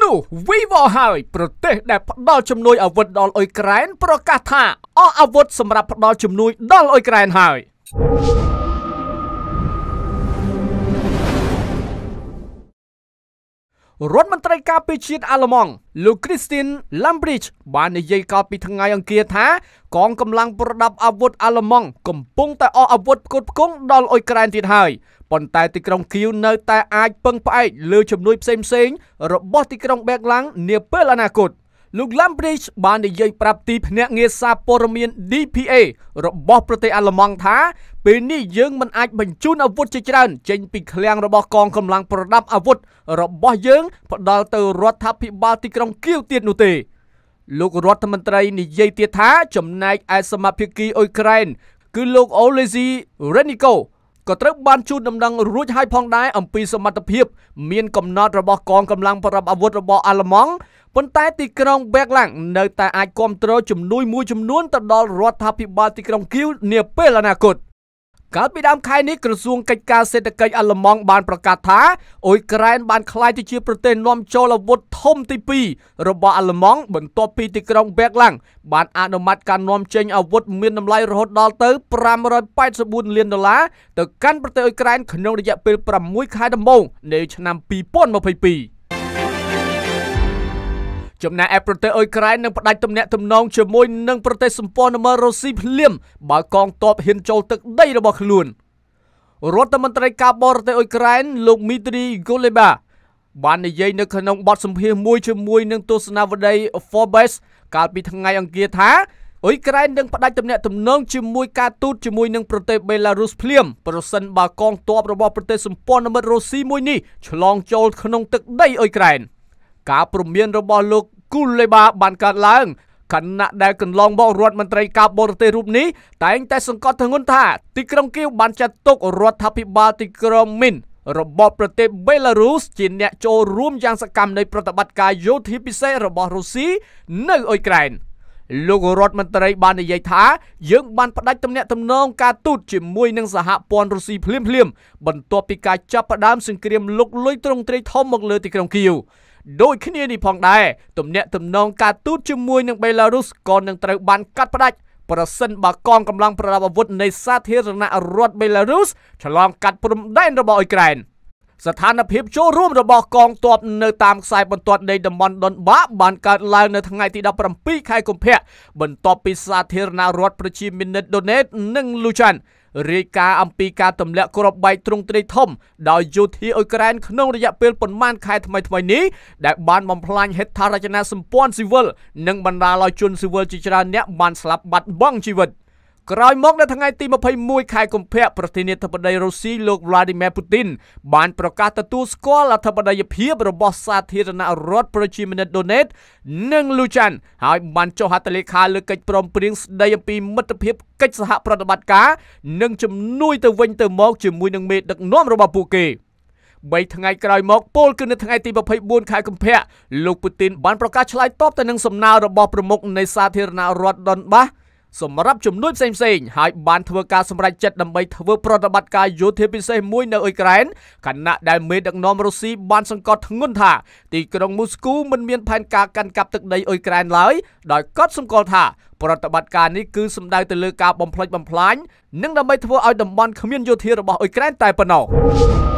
នោះវីវ៉ហើយ ប្រទេស ដែលផ្ដល់ជំនួយអាវុធដល់អ៊ុយក្រែនប្រកាសថាអស់អាវុធសម្រាប់ផ្ដល់ជំនួយដល់អ៊ុយក្រែនហើយរដ្ឋមន្ត្រីការពារជាតិអាល្លឺម៉ង់លោក Christine Lambrecht បាននិយាយកាលពីថ្ងៃអង្គារថាកងកម្លាំងប្រដាប់អាវុធអាល្លឺម៉ង់កំពុងតែអស់អាវុធផ្គត់ផ្គង់ដល់អ៊ុយក្រែនទៀតហើយប៉ុន្តែទីក្រុងគៀវនៅតែអាចពឹងផ្អែកលើជំនួយផ្សេងៗរបស់ទីក្រុងបែកឡាំងនាពេលអនាគតលោក Lambridge បាននិយាយប្រាប់ទីភ្នាក់ងារសារព័ត៌មាន DPA របស់ប្រទេសអាល្លឺម៉ង់ថាពេលនេះយើងមិនអាចបញ្ជូនអាវុធជាច្រើនចេញពីឃ្លាំងរបស់កងកម្លាំងប្រដាប់អាវុធរបស់យើងផ្ដល់ទៅរដ្ឋាភិបាលទីក្រុងគៀវទៀតនោះទេលោករដ្ឋមន្ត្រីនិយាយទៀតថាចំណែកឯសមាភិកីអ៊ុយក្រែន គឺលោកអូលេស៊ីរ៉េនីកូក៏ត្រូវបានជូនដំណឹងរួចហើយផងដែរអំពីសមត្ថភាព មានកំណត់របស់កងកម្លាំងប្រដាប់អាវុធរបស់អាល្លឺម៉ង់ប៉ុន្តែទីក្រុងបែកឡាំងនៅតែអាចគ្រប់គ្រងជំនួយមួយចំនួនទៅដល់រដ្ឋាភិបាលទីក្រុងគៀវនាពេលអនាគត។កាលពីដើមខែនេះក្រសួងកិច្ចការសេដ្ឋកិច្ចអាល្លឺម៉ង់បានប្រកាសថាអ៊ុយក្រែនបានក្លាយទៅជាប្រទេសនាំចូលអាវុធធំទី2របស់អាល្លឺម៉ង់បន្ទាប់ពីទីក្រុងបេកឡាំងបានអនុម័តការនាំចេញអាវុធមានតម្លៃរហូតដល់ទៅ584លានដុល្លារទៅកាន់ប្រទេសអ៊ុយក្រែនក្នុងរយៈពេល6ខែដំបូងនៃឆ្នាំ2022ចំណែកឯប្រទេសអ៊ុយក្រែននឹងផ្ដាច់ទំនាក់ទំនងជាមួយនឹងប្រទេសសម្ព័ន្ធមិត្តរុស្ស៊ីភ្លាមបើកងទ័ពហ៊ានចូលទឹកដីរបស់ខ្លួនរដ្ឋមន្ត្រីការបរទេសអ៊ុយក្រែនលោកមីត្រីហ្គូលេបាបាននិយាយនៅក្នុងបទសម្ភាសន៍មួយជាមួយនឹងទស្សនាវដ្តី Forbes កាលពីថ្ងៃអង្គារថាអ៊ុយក្រែននឹងផ្ដាច់ទំនាក់ទំនងជាមួយការទូតជាមួយនឹងប្រទេសបេឡារុសភ្លាមប្រសិនបើកងទ័ពរបស់ប្រទេសសម្ព័ន្ធមិត្តរុស្ស៊ីមួយនេះឆ្លងចូលក្នុងទឹកដីអ៊ុយក្រែន។ការព្រមានរបស់លោកគូលេបាបានកើតឡើងខណៈដែលកន្លងមករដ្ឋមន្ត្រីការបរទេសរូបនេះតែងតែសង្កត់ធ្ងន់ថាទីក្រុងគៀវបានចាត់ទុករដ្ឋាភិបាលទីក្រុងមីនរបបប្រទេសបេឡារុសជាអ្នកចូលរួមយ៉ាងសកម្មនៃប្រតិបត្តិការយោធាពិសេសរបស់រុស្ស៊ីនៅអ៊ុយក្រែនលោករដ្ឋមន្ត្រីបាននិយាយថាយើងបានផ្ដាច់ទំនាក់ទំនងការទូតជាមួយនឹងសហព័ន្ធរុស្ស៊ីភ្លាមៗបន្ទាប់ពីការចាប់ផ្ដើមសង្គ្រាមលុកលុយទ្រង់ទ្រាយធំមកលើទីក្រុងគៀវដូចគ្នានេះផងដែរទំនាក់ទំនងការទូតជាមួយនឹងបេឡារុសក៏នឹងត្រូវបានកាត់ផ្តាច់ប្រសិនបើកងកម្លាំងប្រដាប់អាវុធនៃសាធារណរដ្ឋបេឡារុសឆ្លងកាត់ព្រំដែនរបស់អ៊ុយក្រែនស្ថានភាពចូលរួមរបស់កងទ័ពនៅតាមខ្សែបន្ទាត់នៃតំបន់ដុនបាបានកើតឡើងនៅថ្ងៃទី17ខែកុម្ភៈបន្ទាប់ពីសាធារណរដ្ឋប្រជាមានិតដូណេត និងលូចាន់រាយការណ៍អំពីការទម្លាក់គ្រាប់បែកទ្រង់ទ្រាយធំដោយយោធាអ៊ុយក្រែនក្នុងរយៈពេលប្រមាណខែថ្មីៗនេះដែលបានបំផ្លាញហេដ្ឋារចនាសម្ព័ន្ធស៊ីវិលនិងបណ្ដាលឲ្យជនស៊ីវិលជាច្រើនអ្នកបានស្លាប់បាត់បង់ជីវិត។ក្រោយមកនៅថ្ងៃទី21ខែកុម្ភៈប្រធានាធិបតីរុស្ស៊ីលោក Vladimir Putin បានប្រកាសទទួលស្គាល់អធិបតេយ្យភាពរបស់សាធារណរដ្ឋប្រជាមានិតដូណេត និងលូចាន់ហើយបានចុះហត្ថលេខាលើកិច្ចព្រមព្រៀងស្តីអំពីមិត្តភាពកិច្ចសហប្រតិបត្តិការនិងជំនួយទៅវិញទៅមកជាមួយនឹងមេដឹកនាំរបស់ពួកគេ3ថ្ងៃក្រោយមកពលគឺនៅថ្ងៃទី24ខែកុម្ភៈលោកពូទីនបានប្រកាសឆ្លើយតបទៅនឹងសំណើរបស់ប្រមុខនៃសាធារណរដ្ឋដុនបាសសម្រាប់ជំនួយផ្សេងៗហើយបានធ្វើការសម្រេចចិត្តដើម្បីធ្វើប្រតិបត្តិការយោធាពិសេសមួយនៅអ៊ុយក្រែនខណៈដែលមេដឹកនាំរុស្ស៊ីបានសង្កត់ធ្ងន់ថាទីក្រុងមូស្គូមិនមានផែនការកាន់កាប់ទឹកដីអ៊ុយក្រែនឡើយដោយកត់សម្គាល់ថាប្រតិបត្តិការនេះគឺសំដៅទៅលើការបំផ្លិចបំផ្លាញនិងដើម្បីធ្វើឲ្យតំបន់គ្មានយោធារបស់អ៊ុយក្រែនតែប៉ុណ្ណោះ។